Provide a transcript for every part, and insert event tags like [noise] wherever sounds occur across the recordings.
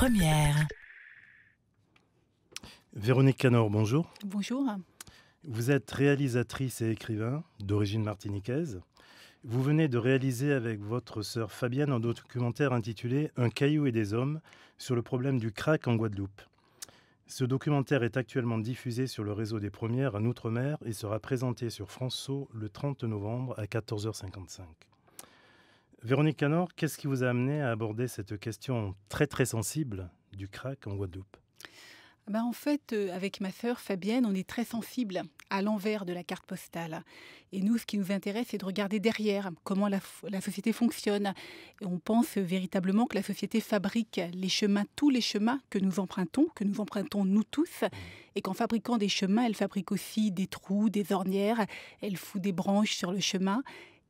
Première. Véronique Canor, bonjour. Bonjour. Vous êtes réalisatrice et écrivain d'origine martiniquaise. Vous venez de réaliser avec votre sœur Fabienne un documentaire intitulé Un caillou et des hommes sur le problème du crack en Guadeloupe. Ce documentaire est actuellement diffusé sur le réseau des Premières en Outre-mer et sera présenté sur France le 30 novembre à 14h55. Véronique Canor, qu'est-ce qui vous a amené à aborder cette question très très sensible du crack en Guadeloupe ah ben en fait, euh, avec ma sœur Fabienne, on est très sensible à l'envers de la carte postale. Et nous, ce qui nous intéresse, c'est de regarder derrière comment la, société fonctionne. Et on pense véritablement que la société fabrique les chemins, tous les chemins que nous empruntons, que nous empruntons nous tous, mmh. et qu'en fabriquant des chemins, elle fabrique aussi des trous, des ornières, elle fout des branches sur le chemin,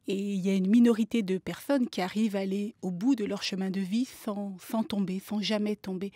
et il y a une minorité de personnes qui arrivent à aller au bout de leur chemin de vie sans, tomber, sans jamais tomber.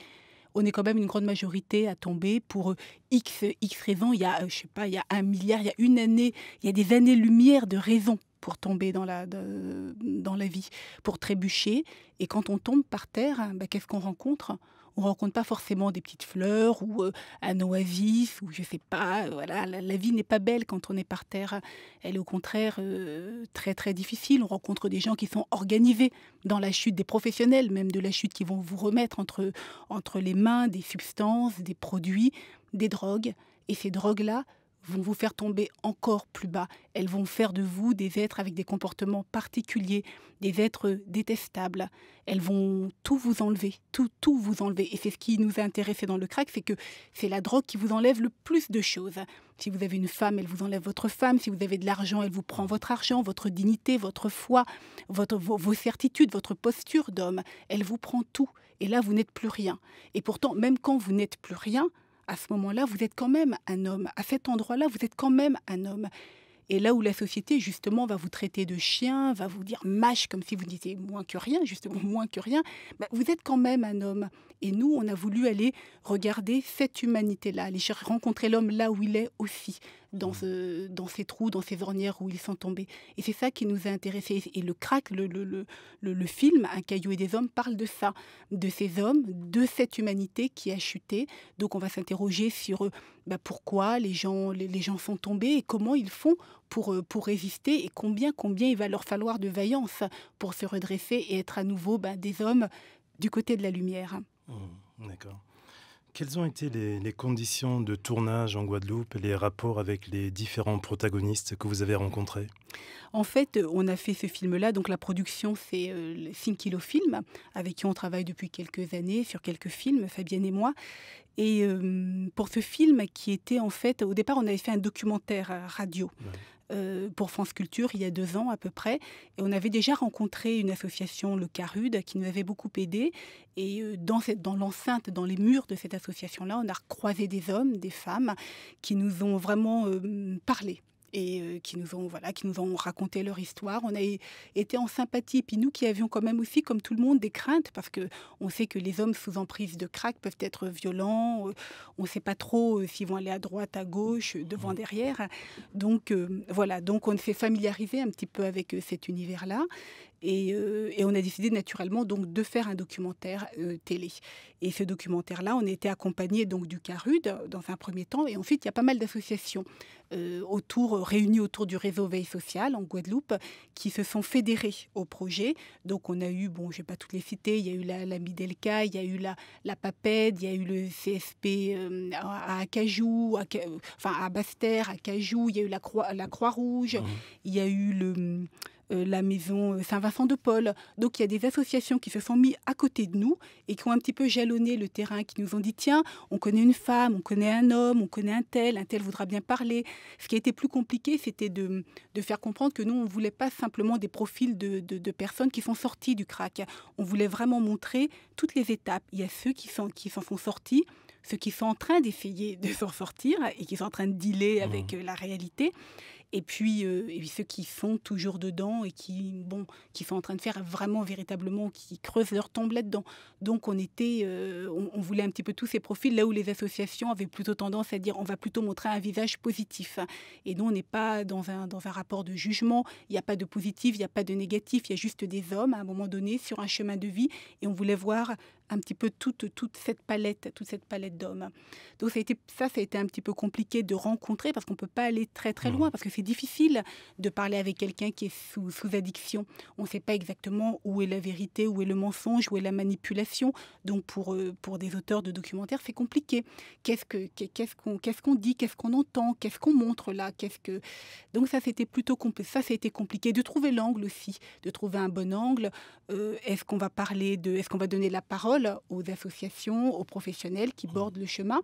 On est quand même une grande majorité à tomber pour euh, X, X raisons. Il y a, euh, je sais pas, il y a un milliard, il y a une année, il y a des années-lumière de raisons pour tomber dans la, dans la vie, pour trébucher. Et quand on tombe par terre, bah, qu'est-ce qu'on rencontre on rencontre pas forcément des petites fleurs ou euh, un oasis, ou je sais pas. Euh, voilà, la, vie n'est pas belle quand on est par terre. Elle est au contraire euh, très très difficile. On rencontre des gens qui sont organisés dans la chute des professionnels, même de la chute qui vont vous remettre entre entre les mains des substances, des produits, des drogues. Et ces drogues là vont vous faire tomber encore plus bas. Elles vont faire de vous des êtres avec des comportements particuliers, des êtres détestables. Elles vont tout vous enlever, tout, tout vous enlever. Et c'est ce qui nous a intéressé dans le crack, c'est que c'est la drogue qui vous enlève le plus de choses. Si vous avez une femme, elle vous enlève votre femme. Si vous avez de l'argent, elle vous prend votre argent, votre dignité, votre foi, votre, vos certitudes, votre posture d'homme. Elle vous prend tout. Et là, vous n'êtes plus rien. Et pourtant, même quand vous n'êtes plus rien, à ce moment-là, vous êtes quand même un homme. À cet endroit-là, vous êtes quand même un homme. Et là où la société, justement, va vous traiter de chien, va vous dire mâche, comme si vous disiez moins que rien, justement, [laughs] moins que rien, bah, vous êtes quand même un homme. Et nous, on a voulu aller regarder cette humanité-là, aller rencontrer l'homme là où il est aussi, Mmh. dans, ces trous, dans ces ornières où ils sont tombés. Et c'est ça qui nous a intéressés. Et le crack, le, le, film Un caillou et des hommes parle de ça, de ces hommes, de cette humanité qui a chuté. Donc on va s'interroger sur euh, bah, pourquoi les gens, les, gens sont tombés et comment ils font pour, euh, pour résister et combien, combien il va leur falloir de vaillance pour se redresser et être à nouveau bah, des hommes du côté de la lumière. Mmh, d'accord. Quelles ont été les, conditions de tournage en Guadeloupe, les rapports avec les différents protagonistes que vous avez rencontrés En fait, euh, on a fait ce film-là, donc la production c'est 5 Kilo Film, avec qui on travaille depuis quelques années sur quelques films, Fabienne et moi. Et euh, pour ce film qui était en fait, au départ on avait fait un documentaire euh, radio. Euh, pour France Culture il y a deux ans à peu près. Et on avait déjà rencontré une association, le Carud, qui nous avait beaucoup aidé. Et euh, dans, l'enceinte, dans les murs de cette association-là, on a croisé des hommes, des femmes qui nous ont vraiment euh, parlé et euh, qui nous ont voilà, qui nous ont raconté leur histoire. On a été en sympathie. Puis nous qui avions quand même aussi, comme tout le monde, des craintes parce que on sait que les hommes sous emprise de crack peuvent être violents. Euh, on ne sait pas trop euh, s'ils vont aller à droite, à gauche, devant, mmh. derrière. Donc voilà, donc on s'est familiarisé un petit peu avec cet univers-là. Euh, et, on a décidé naturellement donc de faire un documentaire euh, télé. Et ce documentaire-là, on a été accompagné donc du Carud euh, dans un premier temps. Et ensuite, il y a pas mal d'associations autour, réunies autour du réseau Veille Sociale en Guadeloupe qui se sont fédérées au projet. Donc on a eu, bon, je vais pas toutes les citer, il y a eu la, la Midelka, il y a eu la, la PAPED, il y a eu le CFP à Acajou, à, enfin à à Cajou, il y a eu la, Croix, la Croix-Rouge, mmh. il y a eu le, euh, la maison euh, Saint-Vincent-de-Paul. Donc il y a des associations qui se sont mises à côté de nous et qui ont un petit peu jalonné le terrain, qui nous ont dit tiens, on connaît une femme, on connaît un homme, on connaît un tel, un tel voudra bien parler. Ce qui a été plus compliqué, c'était de, faire comprendre que nous, on ne voulait pas simplement des profils de, personnes qui sont sorties du crack. On voulait vraiment montrer toutes les étapes. Il y a ceux qui s'en qui sont sortis ceux qui sont en train d'essayer de [laughs] s'en sortir et qui sont en train de dealer mmh. avec euh, la réalité et puis, euh, et ceux qui font toujours dedans et qui, bon, qui sont en train de faire vraiment, véritablement, qui creusent leur tombe là-dedans. Donc, on était, euh, on, voulait un petit peu tous ces profils, là où les associations avaient plutôt tendance à dire on va plutôt montrer un visage positif. Hein. Et nous, on n'est pas dans un, dans un rapport de jugement, il n'y a pas de positif, il n'y a pas de négatif, il y a juste des hommes à un moment donné sur un chemin de vie et on voulait voir un petit peu toute, toute cette palette, toute cette palette d'hommes. Donc ça a, été, ça, ça a été un petit peu compliqué de rencontrer parce qu'on ne peut pas aller très très loin, parce que c'est difficile de parler avec quelqu'un qui est sous, addiction. On ne sait pas exactement où est la vérité, où est le mensonge, où est la manipulation. Donc pour, euh, pour des auteurs de documentaires, c'est compliqué. Qu'est-ce qu'on qu'est-ce qu'est-ce qu'on dit, qu'est-ce qu'on entend, qu'est-ce qu'on montre là, qu'est-ce que... Donc ça, c'était plutôt Ça, ça a été compliqué de trouver l'angle aussi, de trouver un bon angle. Euh, est-ce qu'on va parler de... Est-ce qu'on va donner la parole aux associations, aux professionnels qui bordent le chemin.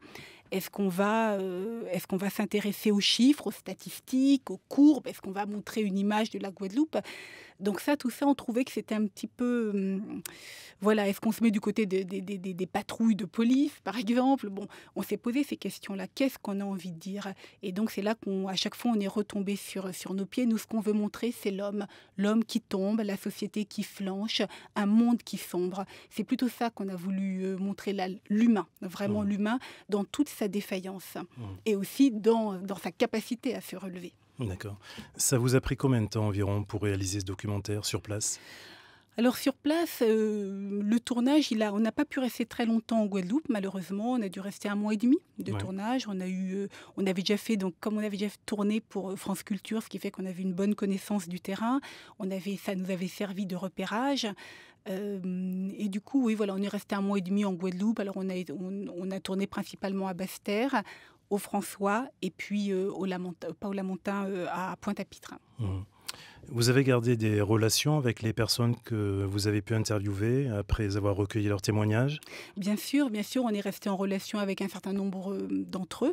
Est-ce qu'on va, euh, est-ce qu'on va s'intéresser aux chiffres, aux statistiques, aux courbes Est-ce qu'on va montrer une image de la Guadeloupe Donc ça, tout ça, on trouvait que c'était un petit peu, hum, voilà, est-ce qu'on se met du côté des patrouilles de police, par exemple Bon, on s'est posé ces questions-là. Qu'est-ce qu'on a envie de dire Et donc c'est là qu'on, à chaque fois, on est retombé sur sur nos pieds. Nous, ce qu'on veut montrer, c'est l'homme, l'homme qui tombe, la société qui flanche, un monde qui sombre. C'est plutôt ça qu'on a voulu euh, montrer, l'humain, vraiment mmh. l'humain, dans toute sa défaillance hmm. et aussi dans, dans sa capacité à se relever. D'accord. Ça vous a pris combien de temps environ pour réaliser ce documentaire sur place alors sur place, euh, le tournage, il a, on n'a pas pu rester très longtemps en Guadeloupe, malheureusement. On a dû rester un mois et demi de tournage. On a eu, euh, on avait déjà fait, donc comme on avait déjà tourné pour euh, France Culture, ce qui fait qu'on avait une bonne connaissance du terrain. On avait, ça nous avait servi de repérage. Euh, et du coup, oui, voilà, on est resté un mois et demi en Guadeloupe. Alors, on a, on, a tourné principalement à Basse-Terre, au François, et puis euh, au Lamontin, pas euh, à Pointe-à-Pitre. Mmh. Vous avez gardé des relations avec les personnes que vous avez pu interviewer après avoir recueilli leurs témoignages Bien sûr, bien sûr, on est resté en relation avec un certain nombre d'entre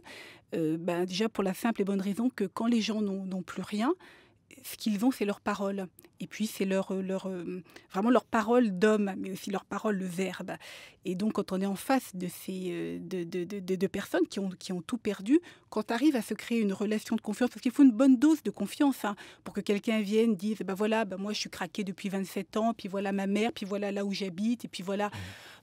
eux. ben, déjà pour la simple et bonne raison que quand les gens n'ont plus rien, ce qu'ils ont, c'est leur parole. Et puis, c'est leur, euh, euh, vraiment leur parole d'homme, mais aussi leur parole, le verbe. Et donc, quand on est en face de ces euh, de, personnes qui ont, tout perdu, quand on arrive à se créer une relation de confiance, parce qu'il faut une bonne dose de confiance hein, pour que quelqu'un vienne, dise, ben voilà, bah moi, je suis craqué depuis 27 ans, puis voilà ma mère, puis voilà là où j'habite, et puis voilà, mmh.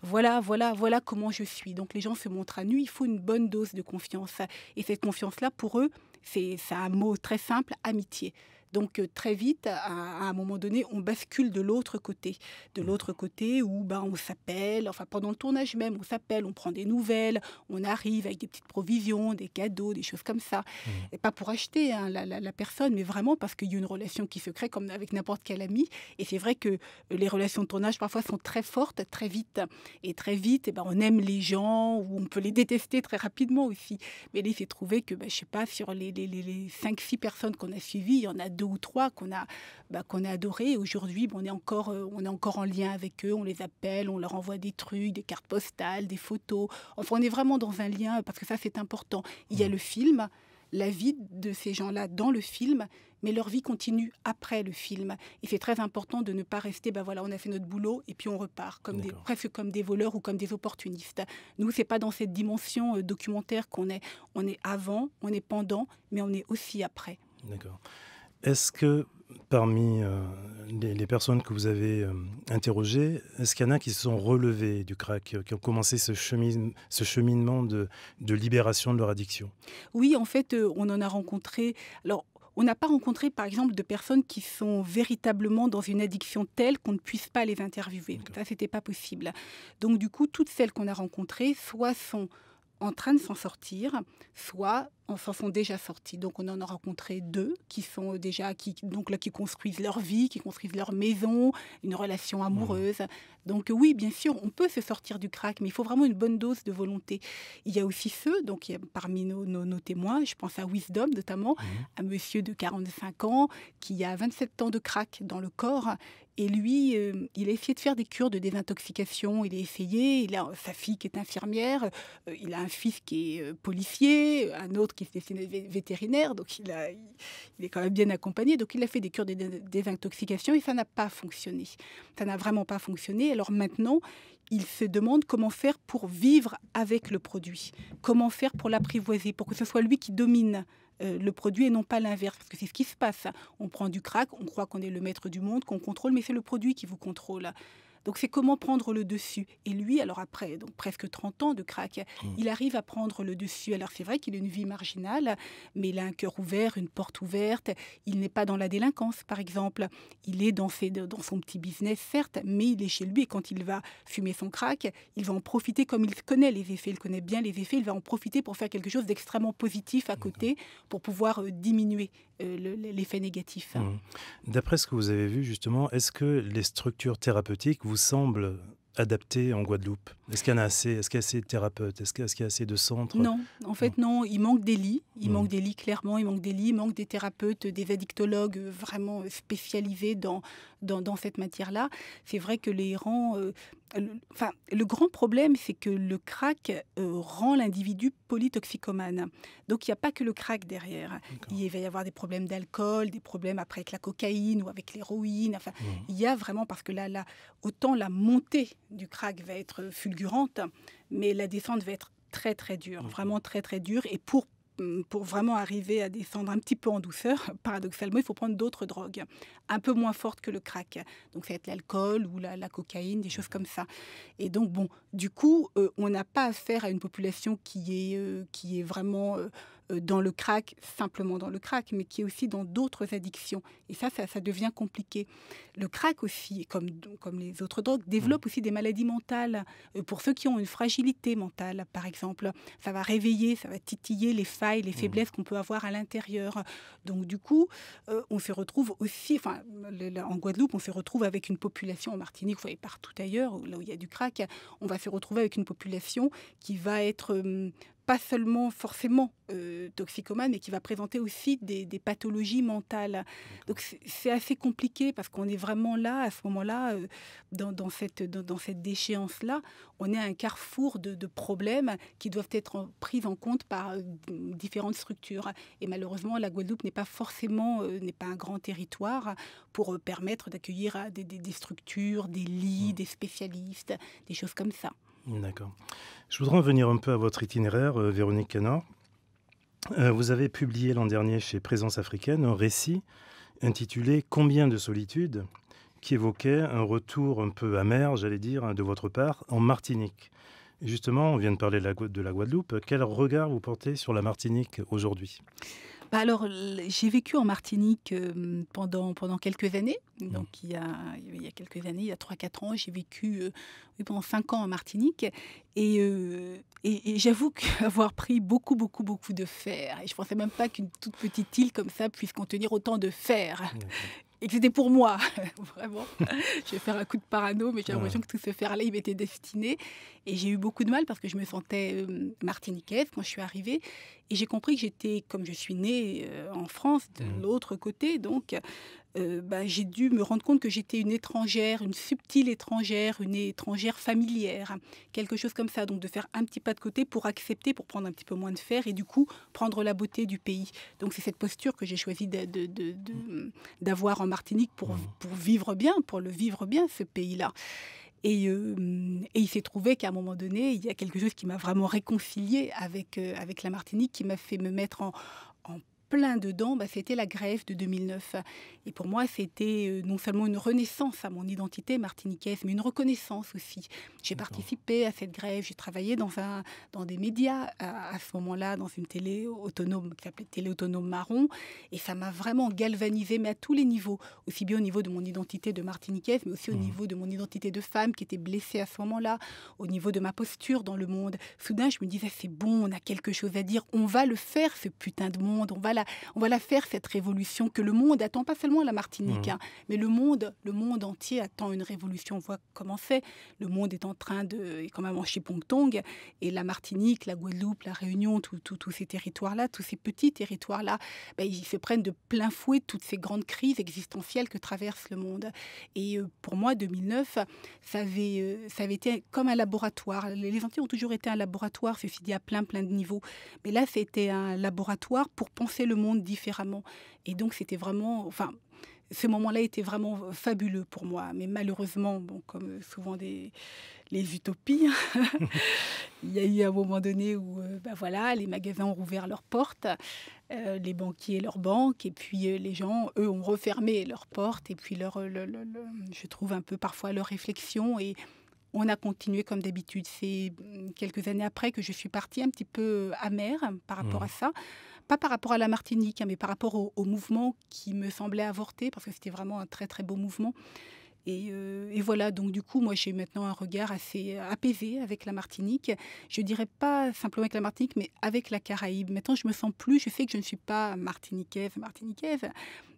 voilà, voilà, voilà comment je suis. Donc, les gens se montrent à nu, il faut une bonne dose de confiance. Et cette confiance-là, pour eux, c'est un mot très simple, amitié. Donc euh, très vite, à, un moment donné, on bascule de l'autre côté. De mmh. l'autre côté où ben, on s'appelle, enfin pendant le tournage même, on s'appelle, on prend des nouvelles, on arrive avec des petites provisions, des cadeaux, des choses comme ça. Mmh. Et pas pour acheter hein, la, personne, mais vraiment parce qu'il y a une relation qui se crée comme avec n'importe quel ami. Et c'est vrai que euh, les relations de tournage parfois sont très fortes, très vite. Et très vite, Et eh ben, on aime les gens ou on peut les détester très rapidement aussi. Mais là, il s'est trouvé que, ben, je sais pas, sur les, les, les, 5-6 personnes qu'on a suivies, il y en a deux ou trois qu'on a, bah, qu'on a adoré. Aujourd'hui, on, est encore, euh, on est encore en lien avec eux, on les appelle, on leur envoie des trucs, des cartes postales, des photos. Enfin, on est vraiment dans un lien parce que ça, c'est important. Il y a mmh. le film, la vie de ces gens-là dans le film, mais leur vie continue après le film. Et c'est très important de ne pas rester, ben voilà, on a fait notre boulot et puis on repart, comme des, presque comme des voleurs ou comme des opportunistes. Nous, c'est pas dans cette dimension euh, documentaire qu'on est. On est avant, on est pendant, mais on est aussi après. D'accord. Est-ce que parmi euh, les, personnes que vous avez euh, interrogées, est-ce qu'il y en a qui se sont relevées du crack, euh, qui ont commencé ce, cheminement de, libération de leur addiction Oui, en fait, on en a rencontré. Alors, on n'a pas rencontré, par exemple, de personnes qui sont véritablement dans une addiction telle qu'on ne puisse pas les interviewer. Ça, c'était pas possible. Donc, du coup, toutes celles qu'on a rencontrées, soit sont en train de s'en sortir, soit en s'en sont déjà sortis. Donc on en a rencontré deux qui sont euh, déjà qui donc là qui construisent leur vie, qui construisent leur maison, une relation mmh. amoureuse. Donc oui, bien sûr, on peut se sortir du crack, mais il faut vraiment une bonne dose de volonté. Il y a aussi ceux donc parmi nos, témoins, je pense à Wisdom notamment, mmh. un monsieur de 45 ans qui a 27 ans de crack dans le corps et lui, euh, il a essayé de faire des cures de désintoxication, il a essayé, il a sa fille qui est infirmière, euh, il a un fils qui est policier, un autre qui est vétérinaire, donc il, est quand même bien accompagné. Donc il a fait des cures désintoxication et ça n'a pas fonctionné. Ça n'a vraiment pas fonctionné. Alors maintenant, il se demande comment faire pour vivre avec le produit, comment faire pour l'apprivoiser, pour que ce soit lui qui domine euh, le produit et non pas l'inverse, parce que c'est ce qui se passe. On prend du crack, on croit qu'on est le maître du monde, qu'on contrôle, mais c'est le produit qui vous contrôle. Donc c'est comment prendre le dessus. Et lui, alors après donc presque 30 ans de crack, mmh. il arrive à prendre le dessus. Alors c'est vrai qu'il a une vie marginale, mais il a un cœur ouvert, une porte ouverte. Il n'est pas dans la délinquance, par exemple. Il est dans, dans son petit business, certes, mais il est chez lui. Et quand il va fumer son crack, il va en profiter comme il connaît les effets. Il connaît bien les effets. Il va en profiter pour faire quelque chose d'extrêmement positif à mmh côté, pour pouvoir euh, diminuer euh, l'effet négatif. Mmh. D'après ce que vous avez vu justement, est-ce que les structures thérapeutiques vous semblent adaptées en Guadeloupe est-ce qu'il y en a assez Est-ce qu'il y a assez de thérapeutes Est-ce qu'il y a assez de centres Non, en fait, non. Il manque des lits. Il hmm. manque des lits, clairement. Il manque des lits. Il manque des thérapeutes, des addictologues euh, vraiment spécialisés dans, dans, cette matière-là. C'est vrai que les rangs. Euh, le, enfin, le grand problème, c'est que le crack euh, rend l'individu polytoxicomane. Donc, il n'y a pas que le crack derrière. Il va y avoir des problèmes d'alcool, des problèmes après avec la cocaïne ou avec l'héroïne. Enfin, hmm. il y a vraiment, parce que là, là, autant la montée du crack va être fulgurante mais la descente va être très très dure, vraiment très très dure. Et pour mm, pour vraiment arriver à descendre un petit peu en douceur, [laughs] paradoxalement, il faut prendre d'autres drogues, un peu moins fortes que le crack. Donc, ça va être l'alcool ou la, cocaïne, des choses comme ça. Et donc, bon, du coup, euh, on n'a pas affaire à une population qui est, euh, qui est vraiment euh, euh, dans le crack, simplement dans le crack, mais qui est aussi dans d'autres addictions. Et ça, ça, devient compliqué. Le crack aussi, comme, comme les autres drogues, développe mm. aussi des maladies mentales. Euh, pour ceux qui ont une fragilité mentale, par exemple, ça va réveiller, ça va titiller les failles, les mm. faiblesses qu'on peut avoir à l'intérieur. Donc du coup, euh, on se retrouve aussi, enfin, en Guadeloupe, on se retrouve avec une population en Martinique, vous voyez partout ailleurs, là où il y a du crack, on va se retrouver avec une population qui va être hum, pas seulement forcément euh, toxicomane, mais qui va présenter aussi des, pathologies mentales. Donc c'est assez compliqué parce qu'on est vraiment là, à ce moment-là, euh, dans, cette, cette déchéance-là, on est à un carrefour de, problèmes qui doivent être pris en compte par euh, différentes structures. Et malheureusement, la Guadeloupe n'est pas forcément pas un grand territoire pour permettre d'accueillir des, structures, des lits, mmh. des spécialistes, des choses comme ça. D'accord. Je voudrais en venir un peu à votre itinéraire, euh, Véronique Canard. Euh, vous avez publié l'an dernier chez Présence africaine un récit intitulé Combien de solitude qui évoquait un retour un peu amer, j'allais dire, hein, de votre part en Martinique. Justement, on vient de parler de la, Guadeloupe. Quel regard vous portez sur la Martinique aujourd'hui bah, alors, j'ai vécu en Martinique pendant, pendant quelques années. Mmh. Donc, il y, a, il y a quelques années, il y a 3-4 ans, j'ai vécu pendant 5 ans en Martinique. Et, et, j'avoue [laughs] avoir pris beaucoup, beaucoup, beaucoup de fer. Et je ne pensais même pas qu'une toute petite île comme ça puisse contenir autant de fer. Mmh, mmh et que c'était pour moi, [laughs] vraiment. je vais faire un coup de parano, mais j'ai l'impression que tout ce faire là il m'était destiné. Et j'ai eu beaucoup de mal parce que je me sentais euh, martiniquaise quand je suis arrivée. Et j'ai compris que j'étais, comme je suis née euh, en France, de mmh. l'autre côté, donc euh, bah, j'ai dû me rendre compte que j'étais une étrangère, une subtile étrangère, une étrangère familière, quelque chose comme ça. Donc de faire un petit pas de côté pour accepter, pour prendre un petit peu moins de fer et du coup prendre la beauté du pays. Donc c'est cette posture que j'ai choisi mm. d'avoir en Martinique mm. pour, vivre bien, pour le vivre bien, ce pays-là. Euh, et, il s'est trouvé qu'à un moment donné, il y a quelque chose qui m'a vraiment réconciliée avec, euh, avec la Martinique, qui m'a fait me mettre en, en plein dedans, bah, c'était la grève de 2009. Et pour moi, c'était euh, non seulement une renaissance à mon identité martiniquaise, mais une reconnaissance aussi. J'ai participé à cette grève, j'ai travaillé dans, un, dans des médias à, ce moment-là, dans une télé autonome qui s'appelait Télé Autonome Marron. Et ça m'a vraiment galvanisée, mais à tous les niveaux, aussi bien au niveau de mon identité de martiniquaise, mais aussi au mmh. niveau de mon identité de femme qui était blessée à ce moment-là, au niveau de ma posture dans le monde. Soudain, je me disais, c'est bon, on a quelque chose à dire, on va le faire, ce putain de monde, on va la, on va la faire, cette révolution que le monde attend, pas seulement la Martinique, mmh. hein, mais le monde, le monde entier attend une révolution. On voit comment c'est. Le monde est en train de, est quand même en chipong-tong et la Martinique, la Guadeloupe, la Réunion, tous ces territoires-là, tous ces petits territoires-là, ben, ils se prennent de plein fouet toutes ces grandes crises existentielles que traverse le monde. Et euh, pour moi, 2009, ça avait, euh, ça avait été comme un laboratoire. Les Antilles ont toujours été un laboratoire, ceci dit, à plein, plein de niveaux. Mais là, c'était un laboratoire pour penser le monde différemment. Et donc, c'était vraiment, enfin, ce moment-là était vraiment fabuleux pour moi. Mais malheureusement, bon, comme souvent des, les utopies, [laughs] il y a eu un moment donné où ben voilà, les magasins ont rouvert leurs portes, euh, les banquiers leurs banques, et puis euh, les gens, eux, ont refermé leurs portes, et puis leur, je trouve un peu parfois leur réflexion. Et on a continué comme d'habitude. C'est mm, quelques années après que je suis partie un petit peu amère par rapport mmh. à ça pas par rapport à la Martinique, hein, mais par rapport au, mouvement qui me semblait avorté, parce que c'était vraiment un très très beau mouvement. Euh, et, voilà, donc du coup, moi j'ai maintenant un regard assez apaisé avec la Martinique. Je dirais pas simplement avec la Martinique, mais avec la Caraïbe. Maintenant, je me sens plus, je fais que je ne suis pas martiniquaise, martiniquaise,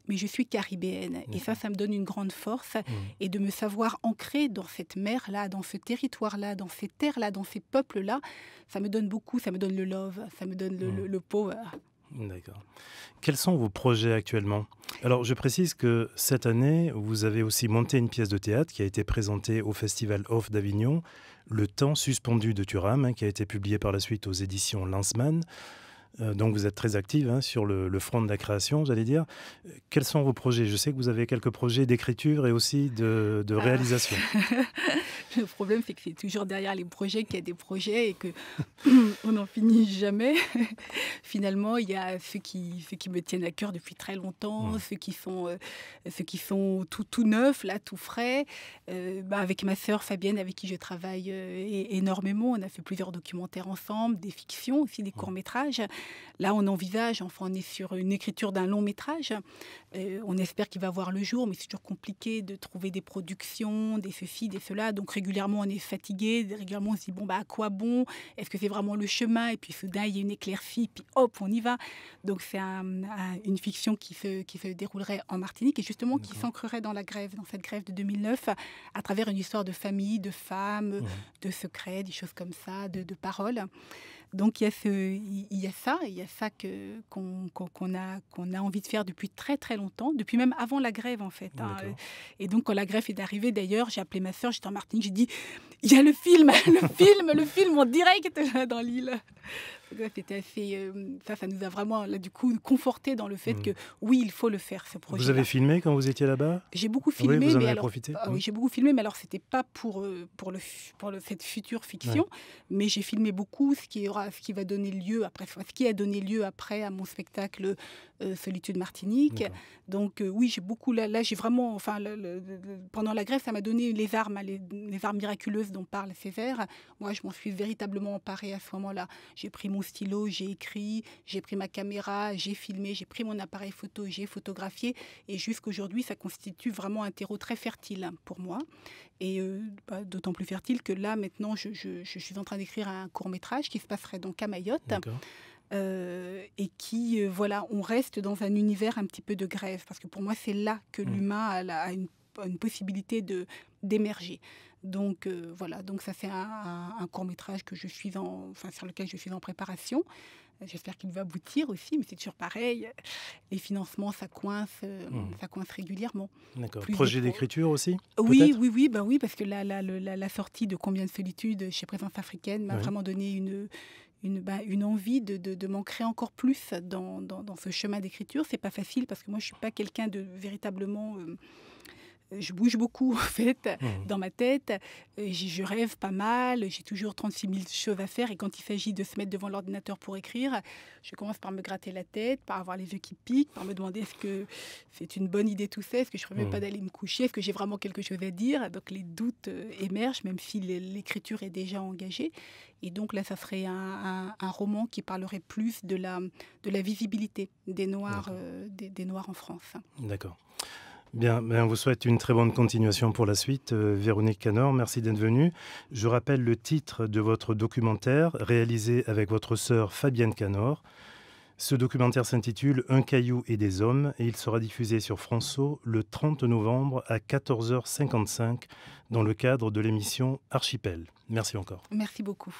mais je suis caribéenne. Et ça, ça me donne une grande force. Mmh. Et de me savoir ancrée dans cette mer-là, dans ce territoire-là, dans ces terres-là, dans ces peuples-là, ça me donne beaucoup, ça me donne le love, ça me donne le mmh. power. D'accord. Quels sont vos projets actuellement Alors, je précise que cette année, vous avez aussi monté une pièce de théâtre qui a été présentée au Festival Off d'Avignon, Le temps suspendu de Turam, hein, qui a été publié par la suite aux éditions Lanzmann. Euh, donc, vous êtes très active hein, sur le, front de la création, j'allais dire. Quels sont vos projets Je sais que vous avez quelques projets d'écriture et aussi de, ah. réalisation. [laughs] [laughs] Le problème, c'est que c'est toujours derrière les projets qu'il y a des projets et que [clears throat] on n'en finit jamais. [laughs] Finalement, il y a ceux qui, ceux qui me tiennent à cœur depuis très longtemps, ceux qui sont, euh, ceux qui tout, tout neufs, là, tout frais. Euh, bah, avec ma sœur Fabienne, avec qui je travaille euh, énormément, on a fait plusieurs documentaires ensemble, des fictions aussi, des courts-métrages. Là, on envisage, enfin, on est sur une écriture d'un long métrage euh, on espère qu'il va voir le jour, mais c'est toujours compliqué de trouver des productions, des ceci, des cela. Donc régulièrement, on est fatigué. Régulièrement, on se dit bon, bah, à quoi bon Est-ce que c'est vraiment le chemin Et puis soudain, il y a une éclaircie, puis hop, on y va. Donc c'est une fiction qui se, qui se déroulerait en Martinique et justement qui s'ancrerait dans la grève, dans cette grève de 2009, à travers une histoire de famille, de femmes, de secrets, des choses comme ça, de, de paroles donc il y a, y ça, il y a ça qu'on, a, qu'on a envie de faire depuis très très longtemps, depuis même avant la grève en fait. Hein. Et donc quand la grève est arrivée d'ailleurs, j'ai appelé ma soeur, j'étais en Martinique, j'ai dit, il y a le film, [laughs] le film, le film en direct dans l'île ça, euh, ça, nous a vraiment, là, du coup, conforté dans le fait hmm. que oui, il faut le faire, ce projet. Vous avez filmé quand vous étiez là-bas J'ai beaucoup ah filmé. vous en avez mais profité ah Oui, hmm. j'ai beaucoup filmé, mais alors, c'était pas pour, euh, pour, le, pour le, cette future fiction, mais j'ai filmé beaucoup, ce qui, ce qui va donner lieu après, ce qui a donné lieu après à mon spectacle euh, Solitude Martinique. Donc euh, oui, j'ai beaucoup là, j'ai vraiment, enfin, pendant la grève, ça m'a donné les armes, les, armes miraculeuses dont parle Césaire. Moi, je m'en suis véritablement emparée à ce moment-là. J'ai pris mon stylo, j'ai écrit, j'ai pris ma caméra, j'ai filmé, j'ai pris mon appareil photo, j'ai photographié, et jusqu'aujourd'hui, ça constitue vraiment un terreau très fertile pour moi, et euh, bah, d'autant plus fertile que là, maintenant, je, je suis en train d'écrire un court métrage qui se passerait donc à Mayotte. Euh, et qui, euh, voilà, on reste dans un univers un petit peu de grève, parce que pour moi, c'est là que mm. l'humain a, une, possibilité de d'émerger. Donc euh, voilà, donc ça c'est un, court métrage que je suis en, enfin sur lequel je suis en préparation. J'espère qu'il va aboutir aussi, mais c'est toujours pareil. Les financements, ça coince, mm. ça coince régulièrement. D'accord. Projet d'écriture aussi Oui, oui, oui, bah oui, parce que la, sortie de Combien de solitude chez Présence africaine m'a vraiment donné une, bah, une, envie de, de, m'ancrer encore plus dans, ce chemin d'écriture. C'est pas facile parce que moi, je suis pas quelqu'un de véritablement. Euh, je bouge beaucoup [laughs] en fait mmh. dans ma tête. Euh, je rêve pas mal, j'ai toujours 36 000 choses à faire et quand il s'agit de se mettre devant l'ordinateur pour écrire, je commence par me gratter la tête, par avoir les yeux qui piquent, par me demander est-ce que c'est une bonne idée tout ça, est-ce que je ne mmh. pas d'aller me coucher, est-ce que j'ai vraiment quelque chose à dire. Donc les doutes euh, émergent même si l'écriture est déjà engagée. Et donc là, ça ferait un, roman qui parlerait plus de la, de la visibilité des Noirs, euh, des Noirs en France. D'accord. Bien, ben, on vous souhaite une très bonne continuation pour la suite. Euh, Véronique Canor, merci d'être venue. Je rappelle le titre de votre documentaire réalisé avec votre sœur Fabienne Canor. Ce documentaire s'intitule Un caillou et des hommes et il sera diffusé sur François le 30 novembre à 14h55 dans le cadre de l'émission Archipel. Merci encore. Merci beaucoup.